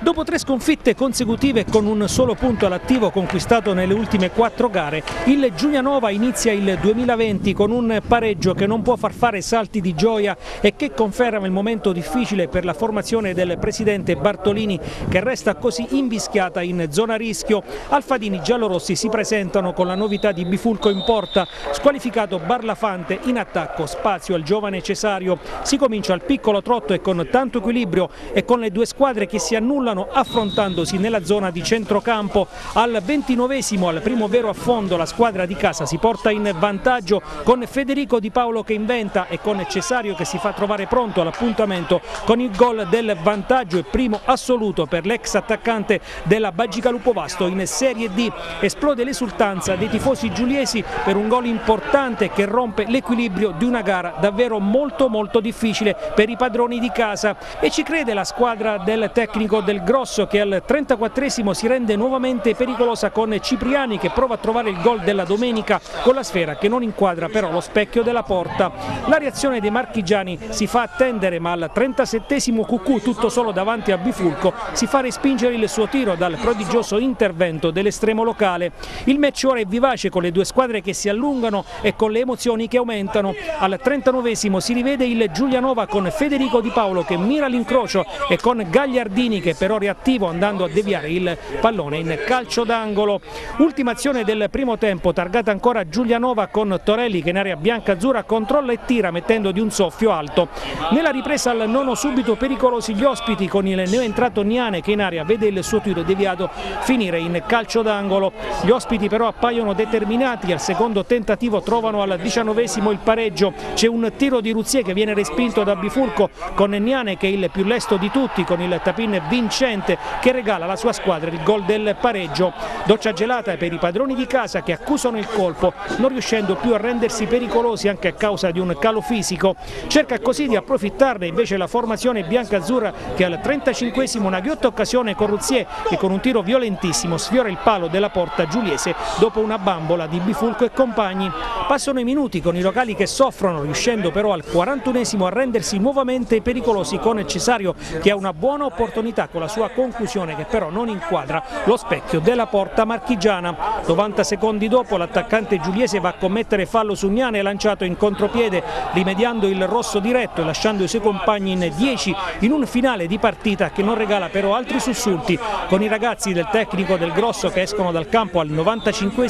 Dopo tre sconfitte consecutive con un solo punto all'attivo conquistato nelle ultime quattro gare, il Giulianova inizia il 2020 con un pareggio che non può far fare salti di gioia e che conferma il momento difficile per la formazione del presidente Bartolini che resta così invischiata in zona rischio. Alfadini giallorossi si presentano con la novità di Bifulco in porta, squalificato Barlafante in attacco, spazio al giovane Cesario. Si comincia al piccolo trotto e con tanto equilibrio e con le due squadre che si annullano annullano affrontandosi nella zona di centrocampo. Al 29 al primo vero affondo, la squadra di casa si porta in vantaggio con Federico Di Paolo che inventa e con Cesario che si fa trovare pronto all'appuntamento con il gol del vantaggio e primo assoluto per l'ex attaccante della Bagica Lupo Lupovasto in Serie D. Esplode l'esultanza dei tifosi giuliesi per un gol importante che rompe l'equilibrio di una gara davvero molto molto difficile per i padroni di casa e ci crede la squadra del tecnico del del Grosso che al 34esimo si rende nuovamente pericolosa con Cipriani che prova a trovare il gol della domenica con la sfera che non inquadra però lo specchio della porta. La reazione dei marchigiani si fa attendere ma al 37esimo Cucù tutto solo davanti a Bifulco si fa respingere il suo tiro dal prodigioso intervento dell'estremo locale. Il match ora è vivace con le due squadre che si allungano e con le emozioni che aumentano. Al 39esimo si rivede il Giulianova con Federico Di Paolo che mira l'incrocio e con Gagliardini che per però reattivo andando a deviare il pallone in calcio d'angolo. Ultima azione del primo tempo, targata ancora Giulianova con Torelli che in area bianca-azzurra controlla e tira mettendo di un soffio alto. Nella ripresa al nono subito pericolosi gli ospiti con il neoentrato Niane che in area vede il suo tiro deviato finire in calcio d'angolo. Gli ospiti però appaiono determinati, al secondo tentativo trovano al diciannovesimo il pareggio. C'è un tiro di Ruzier che viene respinto da Bifurco con Niane che è il più lesto di tutti con il tapin vince vincente che regala alla sua squadra il gol del pareggio. Doccia gelata per i padroni di casa che accusano il colpo, non riuscendo più a rendersi pericolosi anche a causa di un calo fisico. Cerca così di approfittarne invece la formazione bianca-azzurra che al 35esimo una ghiotta occasione con Ruzier che con un tiro violentissimo sfiora il palo della porta giuliese dopo una bambola di Bifulco e compagni. Passano i minuti con i locali che soffrono, riuscendo però al 41esimo a rendersi nuovamente pericolosi con il Cesario che ha una buona opportunità con la la sua conclusione che però non inquadra lo specchio della porta marchigiana. 90 secondi dopo l'attaccante giuliese va a commettere fallo su Gnane lanciato in contropiede rimediando il rosso diretto e lasciando i suoi compagni in 10 in un finale di partita che non regala però altri sussulti con i ragazzi del tecnico del Grosso che escono dal campo al 95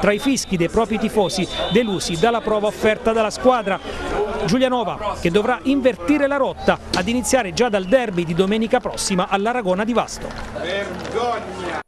tra i fischi dei propri tifosi delusi dalla prova offerta dalla squadra. Giulianova che dovrà invertire la rotta ad iniziare già dal derby di domenica prossima alla Tarragona di Vasto. Vergogna!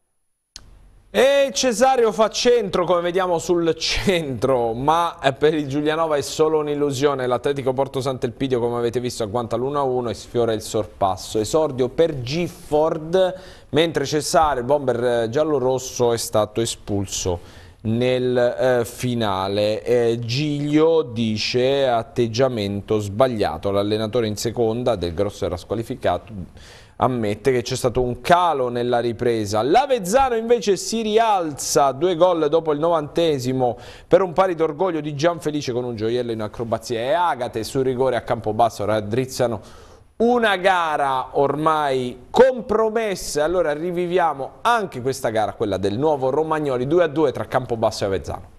E Cesario fa centro come vediamo sul centro, ma per il Giulianova è solo un'illusione. L'Atletico Porto Sant'Elpidio come avete visto agguanta l'1-1 e sfiora il sorpasso. Esordio per Gifford, mentre Cesareo, il bomber eh, giallo-rosso, è stato espulso nel eh, finale. Eh, Giglio dice atteggiamento sbagliato, l'allenatore in seconda del Grosso era squalificato ammette che c'è stato un calo nella ripresa. L'Avezzano invece si rialza, due gol dopo il novantesimo per un pari d'orgoglio di Gianfelice con un gioiello in acrobazia e Agate sul rigore a campo basso raddrizzano una gara ormai compromessa. Allora riviviamo anche questa gara, quella del nuovo Romagnoli 2-2 tra Campobasso e Avezzano.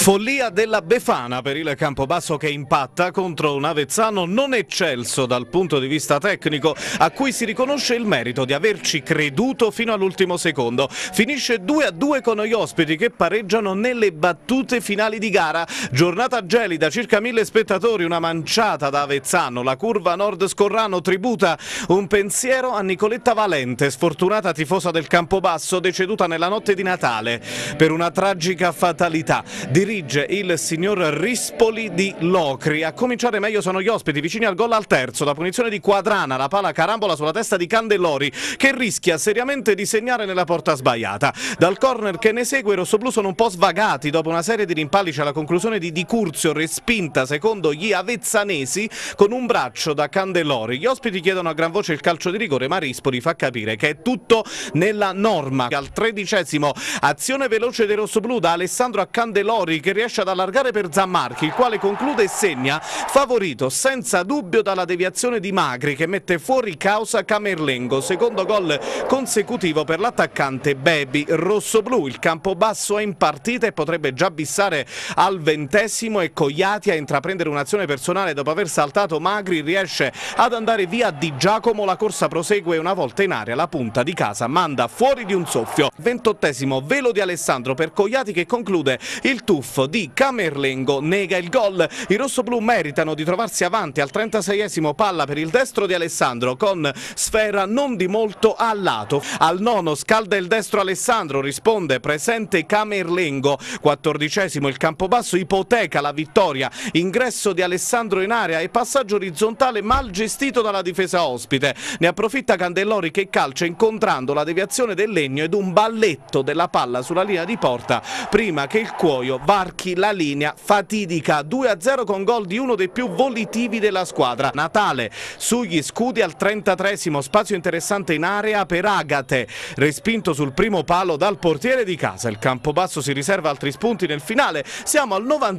Follia della Befana per il Campobasso che impatta contro un Avezzano non eccelso dal punto di vista tecnico, a cui si riconosce il merito di averci creduto fino all'ultimo secondo. Finisce 2 a 2 con gli ospiti che pareggiano nelle battute finali di gara. Giornata gelida, circa mille spettatori, una manciata da Avezzano, la curva nord Scorrano tributa. Un pensiero a Nicoletta Valente, sfortunata tifosa del Campobasso, deceduta nella notte di Natale per una tragica fatalità. Di dirige il signor Rispoli di Locri. A cominciare meglio sono gli ospiti, vicini al gol al terzo, la punizione di Quadrana, la pala carambola sulla testa di Candellori che rischia seriamente di segnare nella porta sbagliata. Dal corner che ne segue i rossoblù sono un po' svagati dopo una serie di rimpalli c'è la conclusione di Di Curzio respinta secondo gli avezzanesi con un braccio da Candellori. Gli ospiti chiedono a gran voce il calcio di rigore ma Rispoli fa capire che è tutto nella norma. Al tredicesimo azione veloce dei rossoblù da Alessandro a Candelori che riesce ad allargare per Zammarchi, il quale conclude e segna, favorito senza dubbio dalla deviazione di Magri che mette fuori causa Camerlengo, secondo gol consecutivo per l'attaccante Bebi. Rossoblu, il campo basso è in partita e potrebbe già bissare al ventesimo e Cogliati a intraprendere un'azione personale dopo aver saltato Magri riesce ad andare via Di Giacomo, la corsa prosegue una volta in aria, la punta di casa manda fuori di un soffio. Ventottesimo velo di Alessandro per Cogliati che conclude il tuffo Biff di Camerlengo nega il gol. I rossoblù meritano di trovarsi avanti al 36esimo palla per il destro di Alessandro con sfera non di molto a lato. Al nono scalda il destro Alessandro, risponde presente Camerlengo. 14esimo il campo basso ipoteca la vittoria. Ingresso di Alessandro in area e passaggio orizzontale mal gestito dalla difesa ospite. Ne approfitta Candellori che calcia incontrando la deviazione del legno ed un balletto della palla sulla linea di porta prima che il cuoio vada varchi la linea fatidica 2-0 con gol di uno dei più volitivi della squadra, Natale, sugli scudi al 33esimo, spazio interessante in area per Agate, respinto sul primo palo dal portiere di casa, il Campobasso si riserva altri spunti nel finale, siamo al 90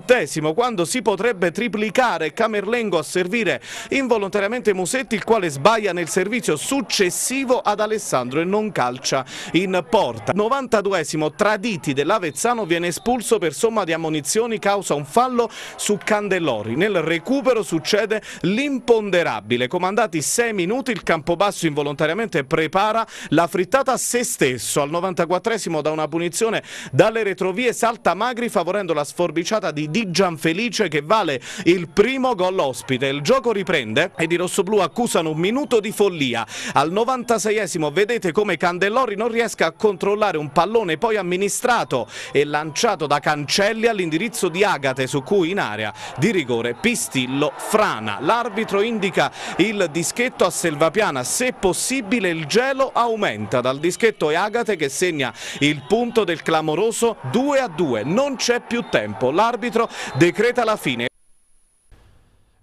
quando si potrebbe triplicare Camerlengo a servire involontariamente Musetti il quale sbaglia nel servizio successivo ad Alessandro e non calcia in porta. 92esimo Traditi dell'Avezzano viene espulso per somma di di ammonizioni causa un fallo su Candellori. Nel recupero succede l'imponderabile. Comandati 6 minuti il Campobasso involontariamente prepara la frittata a se stesso. Al 94esimo da una punizione dalle retrovie salta Magri favorendo la sforbiciata di Di Gianfelice che vale il primo gol ospite. Il gioco riprende ed i rossoblù accusano un minuto di follia. Al 96esimo vedete come Candellori non riesca a controllare un pallone poi amministrato e lanciato da Cancelli falli all'indirizzo di Agate su cui in area di rigore Pistillo frana. L'arbitro indica il dischetto a Selvapiana, se possibile il gelo aumenta dal dischetto e Agate che segna il punto del clamoroso 2 a 2, non c'è più tempo, l'arbitro decreta la fine.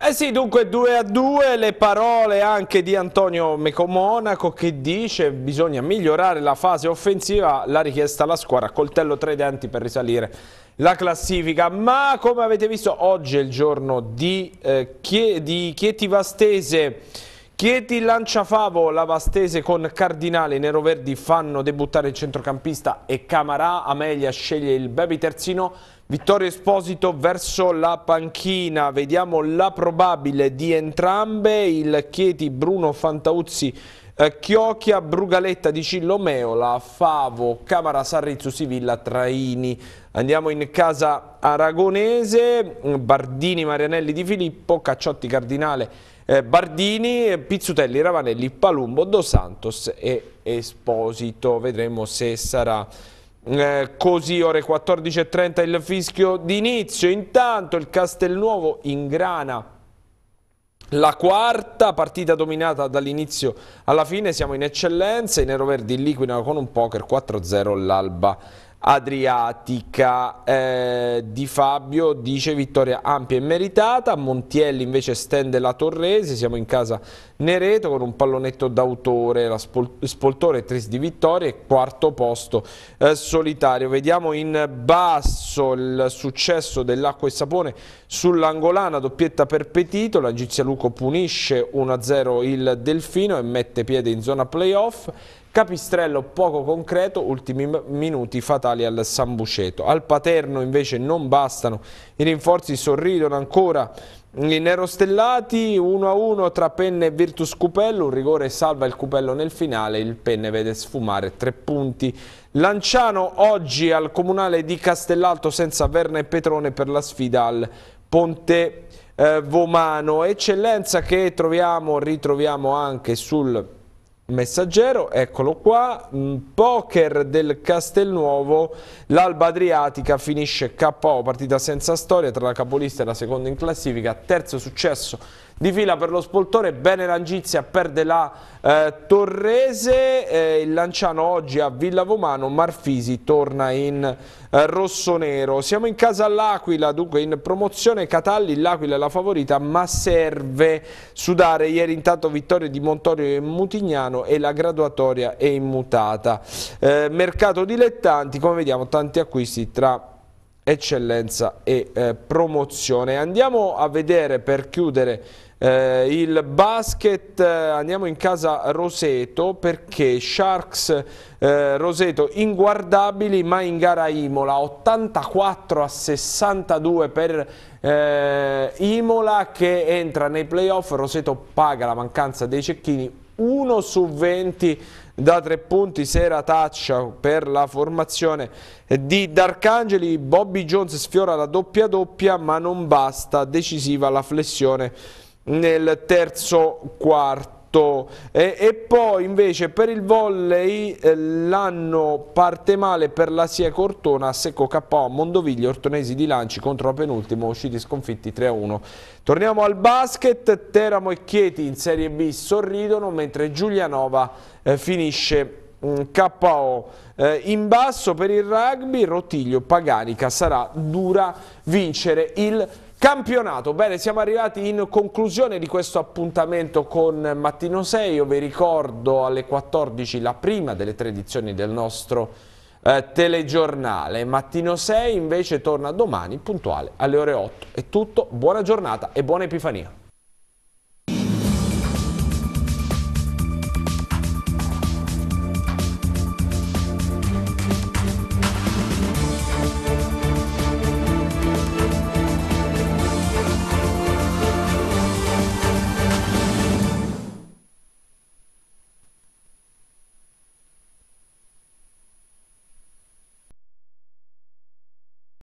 Eh sì, dunque 2 a 2 le parole anche di Antonio Mecomonaco che dice che bisogna migliorare la fase offensiva, la richiesta alla squadra, coltello tra i denti per risalire la classifica. Ma come avete visto oggi è il giorno di, eh, Chie, di Chieti Vastese, Chieti lancia Favo, la Vastese con Cardinale, i Verdi fanno debuttare il centrocampista e Camarà, Amelia sceglie il baby terzino Vittorio Esposito verso la panchina, vediamo la probabile di entrambe, il Chieti Bruno Fantauzzi eh, Chiocchia, Brugaletta di Cillomeola, Favo, Camara Sarrizzu, Sivilla, Traini. Andiamo in casa aragonese, Bardini, Marianelli di Filippo, Cacciotti, Cardinale, eh, Bardini, Pizzutelli, Ravanelli, Palumbo, Dos Santos e Esposito. Vedremo se sarà eh, così ore 14.30 il fischio d'inizio, intanto il Castelnuovo ingrana la quarta partita dominata dall'inizio alla fine, siamo in eccellenza, i neroverdi liquidano con un poker 4-0 l'Alba Adriatica eh, Di Fabio dice vittoria ampia e meritata Montielli invece stende la Torresi siamo in casa Nereto con un pallonetto d'autore la spol Spoltore tris di vittoria e quarto posto eh, solitario vediamo in basso il successo dell'acqua e sapone sull'angolana doppietta per Petito la Gizia Luco punisce 1-0 il Delfino e mette piede in zona playoff Capistrello poco concreto, ultimi minuti fatali al Sambuceto. Al Paterno invece non bastano, i rinforzi sorridono ancora i nerostellati 1-1 tra Penne e Virtus Cupello, un rigore salva il Cupello nel finale, il Penne vede sfumare tre punti. Lanciano oggi al comunale di Castellalto senza Verna e Petrone per la sfida al Ponte eh, Vomano. Eccellenza che troviamo, ritroviamo anche sul Messaggero, eccolo qua, mm, poker del Castelnuovo, l'Alba Adriatica finisce KO, partita senza storia tra la capolista e la seconda in classifica, terzo successo di fila per lo spoltore, bene Rangizia perde la eh, Torrese, eh, il Lanciano oggi a Villa Vomano, Marfisi torna in eh, rosso-nero. Siamo in casa all'Aquila, dunque in promozione Catalli, l'Aquila è la favorita, ma serve sudare ieri intanto vittorie di Montorio e Mutignano e la graduatoria è immutata. Eh, mercato dilettanti, come vediamo tanti acquisti tra eccellenza e eh, promozione. Andiamo a vedere per chiudere eh, il basket, andiamo in casa Roseto perché Sharks eh, Roseto inguardabili ma in gara Imola 84 a 62 per eh, Imola che entra nei playoff, Roseto paga la mancanza dei cecchini 1 su 20 da tre punti, sera taccia per la formazione di D'Arcangeli, Bobby Jones sfiora la doppia doppia ma non basta, decisiva la flessione nel terzo quarto. E, e, poi invece per il volley eh, l'anno parte male per la SIE Cortona, Secco KO, Mondovigli, Ortonesi di Lanci contro la penultima, usciti sconfitti 3-1. Torniamo al basket, Teramo e Chieti in Serie B sorridono mentre Giulianova eh, finisce mm, KO. Eh, in basso per il rugby Rotiglio Paganica sarà dura vincere il Campionato, bene siamo arrivati in conclusione di questo appuntamento con Mattino 6, io vi ricordo alle 14 la prima delle tre edizioni del nostro eh, telegiornale, Mattino 6 invece torna domani puntuale alle ore 8, è tutto, buona giornata e buona Epifania.